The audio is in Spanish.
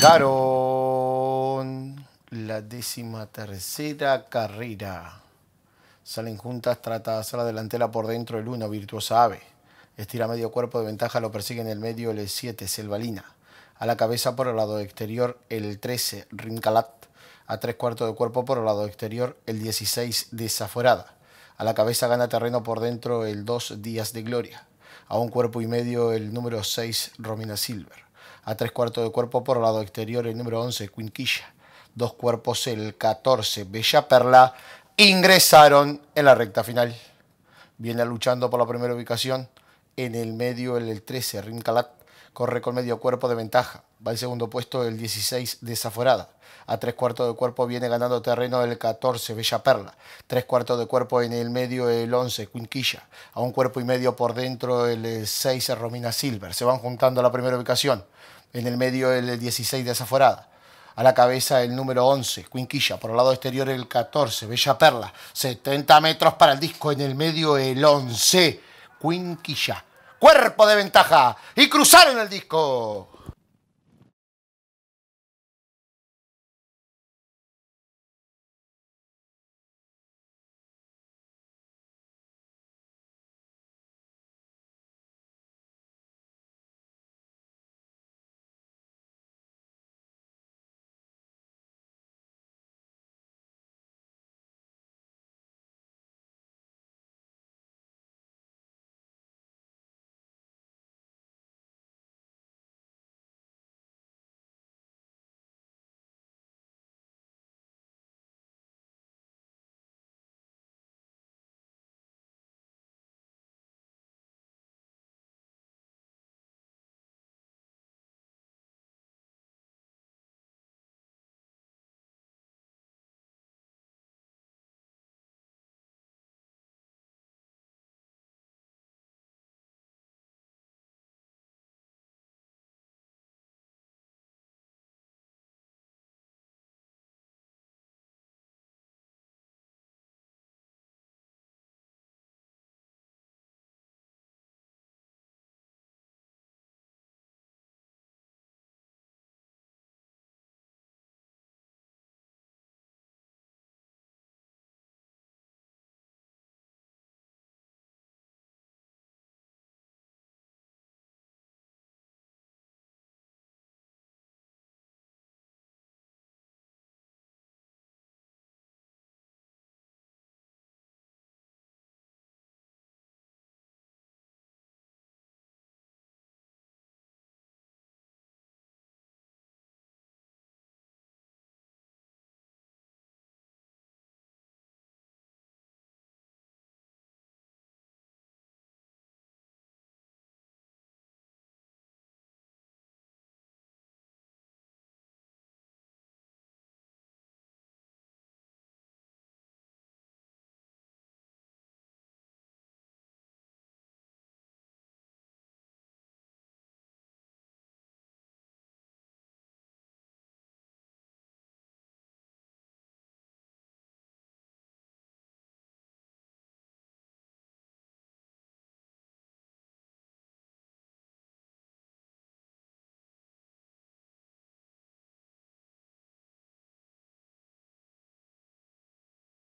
Largaron la décima tercera carrera. Salen juntas, trata a la delantera por dentro el 1, Virtuosa Ave. Estira medio cuerpo de ventaja, lo persigue en el medio el 7, Selvalina. A la cabeza por el lado exterior el 13, Rincalat. A tres cuartos de cuerpo por el lado exterior el 16, Desaforada. A la cabeza gana terreno por dentro el 2, Días de Gloria. A un cuerpo y medio el número 6, Romina Silver a tres cuartos de cuerpo por lado exterior el número 11, Quinquilla. Dos cuerpos el 14, Bella Perla, ingresaron en la recta final. Viene luchando por la primera ubicación. En el medio el 13, Rincalat, corre con medio cuerpo de ventaja. Va al segundo puesto el 16, Desaforada. A tres cuartos de cuerpo viene ganando terreno el 14, Bella Perla. Tres cuartos de cuerpo en el medio el 11, Quinquilla. A un cuerpo y medio por dentro el 6, eh, Romina Silver. Se van juntando a la primera ubicación en el medio el 16 de a la cabeza el número 11, Quinquilla, por el lado exterior el 14, Bella Perla, 70 metros para el disco, en el medio el 11, Quinquilla, cuerpo de ventaja y cruzaron el disco.